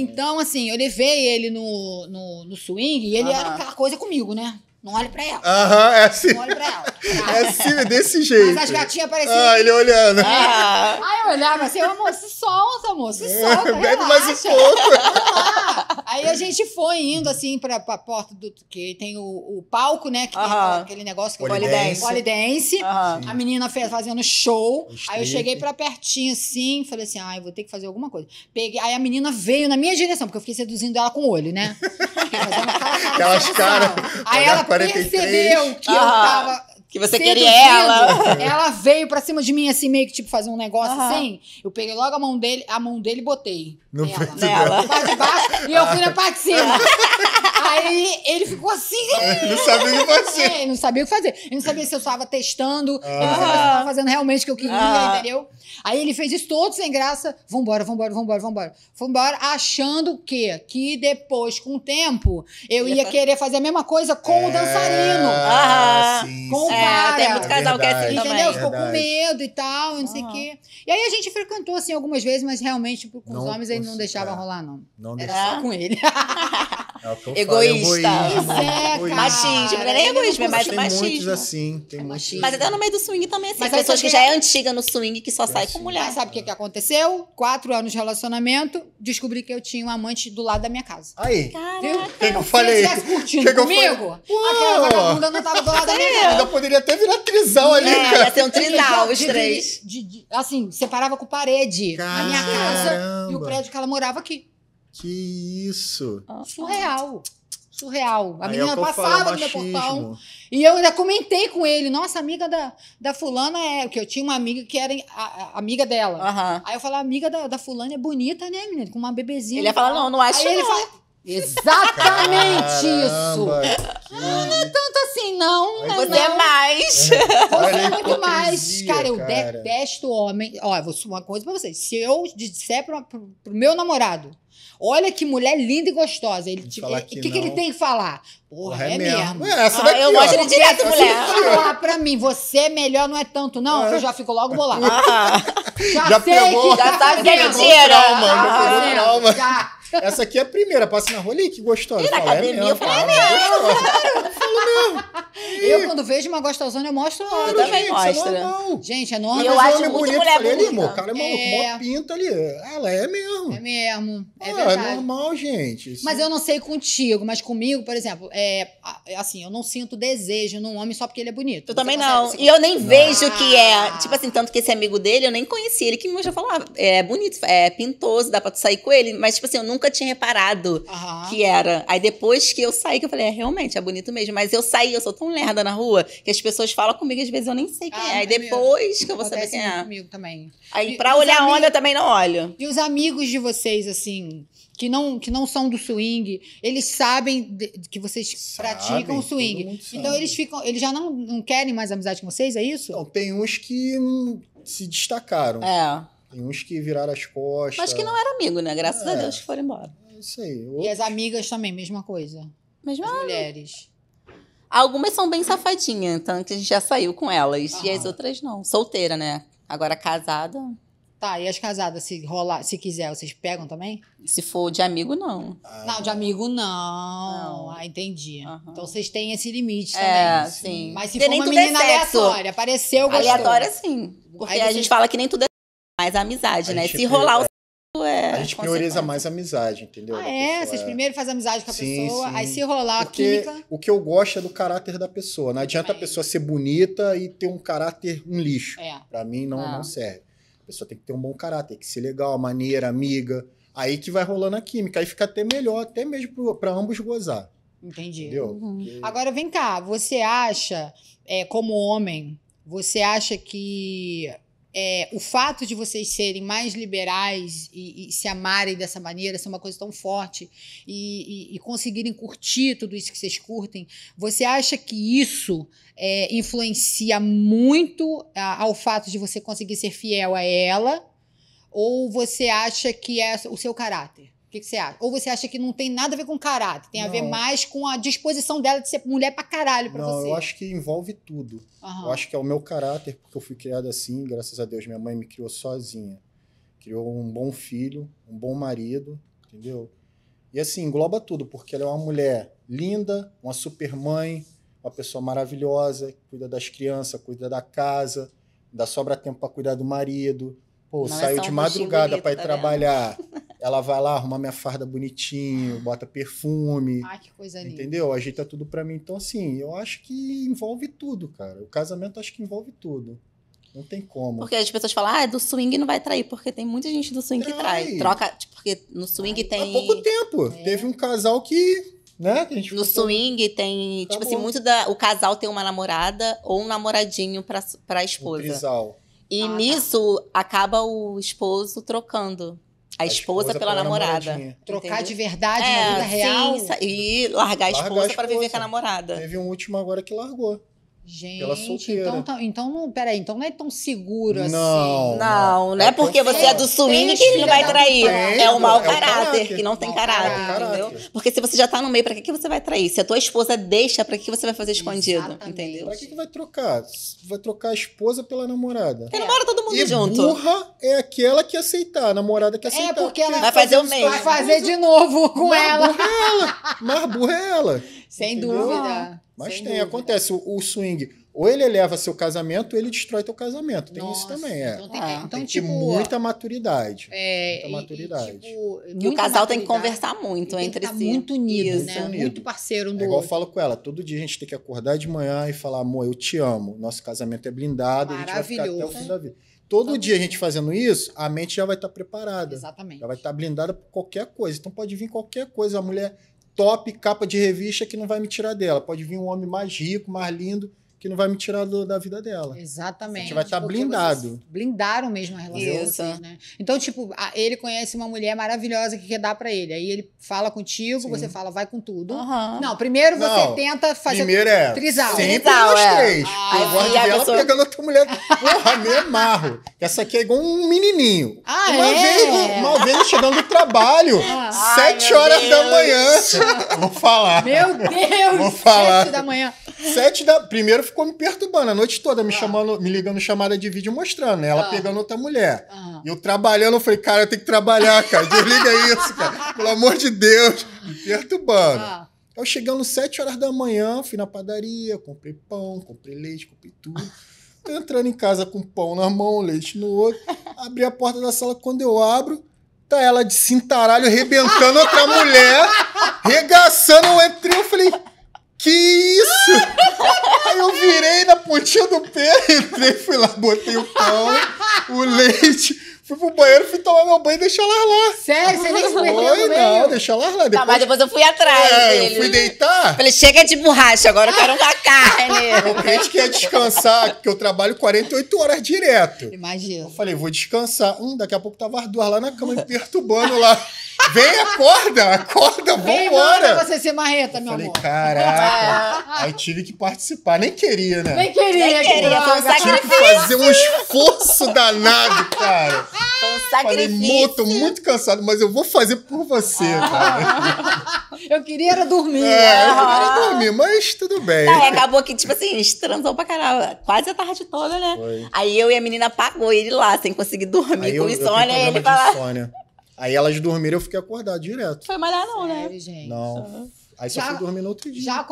Então, assim, eu levei ele no, no, no swing e ele era aquela coisa comigo, né? Não olhe pra ela. Aham, é assim. Não olhe pra ela. É assim, é desse jeito. Mas as gatinhas pareciam. Ah, ele olhando. É. Ah. Aí eu olhava assim, amor, se solta, amor, se é, solta. Bebe relaxa. mais um pouco. gente foi indo assim pra, a porta do. Que tem o, o palco, né? Que tem aquele negócio que é Polidense. Polidense. Aham. Sim. A menina fez, fazendo show. Aí eu cheguei pra pertinho assim, falei assim: eu vou ter que fazer alguma coisa. Peguei. Aí a menina veio na minha direção, porque eu fiquei seduzindo ela com o olho, né? aquelas cara Aquelas caras, Aí ela 43. percebeu que eu tava que você queria ela. Ela veio pra cima de mim, assim, meio que tipo, fazer um negócio assim. Eu peguei logo a mão dele, a mão dele e botei. Não ela, peito Na parte de baixo e eu fui na parte de cima. Aí ele ficou assim. Ah, ele não sabia o que fazer. ele é, não sabia o que fazer. Ele não sabia se eu estava testando, ah. ele não sabia se eu estava ah. fazendo realmente o que eu queria, ah. entendeu? Aí ele fez isso todo sem graça. Vambora, vambora, vambora, vambora. Vambora, achando o quê? Que depois, com o tempo, eu ia, querer fazer a mesma coisa com é... o dançarino. Ah, sim, com sim. o cara. É, tem muito casal que é assim Entendeu? Ficou com medo e tal, não sei o quê. E aí a gente frequentou assim algumas vezes, mas realmente com não os homens ele não deixava é. rolar, não. não Era só com ele. É, é, é egoísta. machismo. Não é nem egoísmo, é mais tem machismo. Muitos assim, tem é machismo. Mas até no meio do swing também, assim. Mas pessoas que já é antiga no swing que só é sai assim. com mulher. Mas sabe o que, que aconteceu? Quatro anos de relacionamento, descobri que eu tinha um amante do lado da minha casa. Aí. Caraca. Que não eu falei? Se curtindo que comigo, que eu aquela vagabunda não tava do lado da minha casa. Ainda poderia até virar trisão ali, é, cara. Ia ser um trisal, os três. De, de, de, assim, separava com parede Caramba. na minha casa. E o prédio que ela morava aqui. Que isso! Ah. Surreal. Surreal. A Aí menina é passava no meu portão. E eu ainda comentei com ele. Nossa, amiga da, da fulana é... que eu tinha uma amiga que era a, a amiga dela. Uhum. Aí eu falei, amiga da, da fulana é bonita, né, menina? Com uma bebezinha. Ele ia falar, não, não acho Aí não. ele fala, exatamente Caramba, isso. Que... Não, não é tanto assim, não. não você não. é mais. É. Você é muito mais. Cara, eu detesto homem. Ó, vou uma coisa pra vocês. Se eu disser pra, pro, pro meu namorado, olha que mulher linda e gostosa. Ele, tipo, o que, que, que, ele tem que falar? Porra, é, é, mesmo. mesmo. É, essa ah, daqui, ah, eu mostro ó. direto, mulher. Se falar pra mim, você é melhor, não é tanto, não, é. eu ah. já fico logo bolado. Ah. Já, já, sei pegou, que já tá, tá, tá, tá, tá, tá, essa aqui é a primeira, passa na rua ali, que gostosa. E na é academia, é eu é mesmo. Eu falo, não. Eu, quando vejo uma gostosona, eu mostro claro, Eu também mostro. É normal. Gente, é normal. Eu é acho muito bonito, mulher falei, bonita. O cara é maluco, é... mó pinta ali. Ela é mesmo. É mesmo, é, é verdade. É normal, gente. Isso. Mas eu não sei contigo, mas comigo, por exemplo, é, assim, eu não sinto desejo num homem só porque ele é bonito. Eu também não. E eu nem vejo que é, ah. tipo assim, tanto que esse amigo dele, eu nem conheci ele, que me mostrou, falou, é bonito, é pintoso, dá pra tu sair com ele, mas tipo assim, eu nunca nunca tinha reparado uhum. que era. Aí depois que eu saí, que eu falei, é, realmente, é bonito mesmo. Mas eu saí, eu sou tão lerda na rua que as pessoas falam comigo, às vezes eu nem sei quem ah, é. Aí é depois mesmo. que eu vou Acontece saber quem é. comigo também. Aí e, pra olhar amigos, onda, eu também não olho. E os amigos de vocês, assim, que não, que não são do swing, eles sabem de, que vocês praticam o swing. Então eles ficam, eles já não, não querem mais amizade com vocês, é isso? Não, tem uns que se destacaram. É. Tem uns que viraram as costas. Mas que não era amigo, né? Graças é, a Deus que foram embora. É isso aí. Outros... E as amigas também, mesma coisa. Mesma as mulheres. Algumas são bem safadinhas, tanto que a gente já saiu com elas. E as outras não. Solteira, né? Agora casada. Tá, e as casadas, se rolar, se quiser, vocês pegam também? Se for de amigo, não. Ah, não, de amigo, não. não. Ah, entendi. Então vocês têm esse limite é, também. É, sim. Mas se Porque for uma é menina é aleatória, apareceu, gostou. Aleatória, sim. Porque a gente fala que nem tudo é mais a amizade, a né? Se rolar o é, a gente prioriza mais a amizade, entendeu? Ah, é? Vocês é. primeiro fazem amizade com a sim, pessoa, sim. aí se rolar Porque a química. O que eu gosto é do caráter da pessoa. Não adianta a pessoa ser bonita e ter um caráter um lixo. É. Pra mim, não, ah. não serve. A pessoa tem que ter um bom caráter, tem que ser legal, maneira, amiga. Aí que vai rolando a química. Aí fica até melhor, até mesmo para ambos gozar. Entendi. Entendeu? Uhum. Agora vem cá, você acha, é, como homem, você acha que é, o fato de vocês serem mais liberais e, e, se amarem dessa maneira, ser uma coisa tão forte e, e, e, conseguirem curtir tudo isso que vocês curtem, você acha que isso é, influencia muito a, ao fato de você conseguir ser fiel a ela? Ou você acha que é o seu caráter? que, que você acha? Ou você acha que não tem nada a ver com caráter, tem não. a ver mais com a disposição dela de ser mulher pra caralho pra não, você? Eu acho que envolve tudo. Uhum. Eu acho que é o meu caráter, porque eu fui criada assim, graças a Deus, minha mãe me criou sozinha. Criou um bom filho, um bom marido, entendeu? E assim, engloba tudo, porque ela é uma mulher linda, uma super mãe, uma pessoa maravilhosa, cuida das crianças, cuida da casa, dá sobra tempo para cuidar do marido. Pô, é saiu é de madrugada para ir tá trabalhar. Vendo? Ela vai lá arrumar minha farda bonitinho, bota perfume. Ai, que coisa linda. Entendeu? Ajeita tudo para mim. Então, assim, eu acho que envolve tudo, cara. O casamento acho que envolve tudo. Não tem como. Porque as pessoas falam, ah, do swing não vai trair, porque tem muita gente do swing Trai. que trai. Troca, tipo, porque no swing Ai, tem. Há pouco tempo. É. Teve um casal que. Né? Que no swing todo... tem. Acabou. Tipo assim, muito da. O casal tem uma namorada ou um namoradinho pra, pra esposa. Um trisal. E ah, tá. nisso tá. acaba o esposo trocando. A, a esposa, pela, namorada. Trocar Entendeu? de verdade é, na vida sim, real. E largar a esposa para viver com a namorada. Teve um último agora que largou. Gente, é então, tá, então não, peraí, então não é tão seguro assim. não, assim. Não, não, não é, é porque você é do swing que ele não vai trair. é o mau é caráter, caráter, que não tem caráter, caráter, entendeu? Porque se você já tá no meio, pra que, que você vai trair? Se a tua esposa deixa, pra que, você vai fazer escondido? Exatamente. Entendeu? Pra que, que vai trocar? Vai trocar a esposa pela namorada. Porque namora todo mundo e junto. Burra é aquela que aceitar, a namorada que é, aceitar. É porque ela vai fazer, fazer o mesmo. Vai fazer de novo com Mas ela. Burra é ela. Mas burra é ela. Sem dúvida. Ah, mas Sem tem, dúvida. acontece. O, o, swing, ou ele eleva seu casamento, ou ele destrói teu casamento. Tem Nossa, isso também. É. Então tem, ah, então, tem tipo, muita maturidade. É, muita maturidade. E, e, tipo, e o casal tem que conversar muito entre tá si. Muito unido, né? Unido. Muito parceiro é do é igual eu falo com ela, todo dia a gente tem que acordar de manhã e falar, amor, eu te amo. Nosso casamento é blindado, a gente vai ficar até o fim da vida. Todo Todo dia a gente fazendo isso, a mente já vai estar preparada. Exatamente. Já vai estar blindada por qualquer coisa. Então pode vir qualquer coisa. A mulher top, capa de revista que não vai me tirar dela. Pode vir um homem mais rico, mais lindo, que não vai me tirar do, da vida dela. Exatamente. A gente vai estar tá blindado. Blindaram mesmo a relação. Isso. Vocês, né? Então, tipo, ele conhece uma mulher maravilhosa que quer dar para ele. Aí ele fala contigo, Sim. você fala, vai com tudo. Uhum. Não, primeiro você não, tenta fazer. Primeiro é. Trisal. Sempre trisal, é. três. Ah, eu gosto dela pessoa... pegando outra mulher. Porra, me amarro. Essa aqui é igual um menininho. Ah, uma, é? vez, uma vez chegando do trabalho, ah. sete horas Deus. da manhã. Vou falar. Meu Deus! Vou falar. Sete da manhã. Sete da. Primeiro ficou me perturbando a noite toda, me ah. chamando, me ligando chamada de vídeo mostrando, né? Ela ah. pegando outra mulher. Ah. Eu trabalhando, eu falei, cara, eu tenho que trabalhar, cara. Desliga isso, cara. Pelo amor de Deus. Me perturbando. Ah. Eu então, chegando sete horas da manhã, fui na padaria, comprei pão, comprei leite, comprei tudo. Tô entrando em casa com pão na mão, leite no outro. Abri a porta da sala, quando eu abro, tá ela de cintaralho arrebentando outra mulher, regaçando o entre Eu falei, que isso? Aí eu virei na pontinha do pé, entrei, fui lá, botei o pão, o leite. Fui pro banheiro, fui tomar meu banho e deixar lá, lá. Sério? Você nem se perdeu Não, deixar lá, lá. Depois... Tá, mas depois eu fui atrás é, dele. eu fui deitar. Falei, chega de borracha, agora eu quero uma carne. O cliente quer descansar, porque eu trabalho 48 horas direto. Imagina. Eu falei, vou descansar. Hum, daqui a pouco tava as duas lá na cama me perturbando lá. Vem, acorda, acorda, Vem, vambora. Vem, você ser marreta, meu falei, amor. caraca. É. Aí tive que participar. Nem queria, né? Nem queria. Nem queria, foi um sacrifício. Tive que fazer um esforço danado, cara. Foi um sacrifício. Falei, amor, tô muito cansado, mas eu vou fazer por você, ah. cara. Eu queria era dormir. É, eu queria dormir, mas tudo bem. acabou que, tipo assim, transou pra caralho. Quase a tarde toda, né? Foi. Aí eu e a menina apagou ele lá, sem conseguir dormir Aí com eu, insônia. Eu ele fala... insônia. Aí elas dormiram, eu fiquei acordado direto. Foi malhar não, né? Sério, né? gente. Não. Aí só fui dormir no outro dia. Já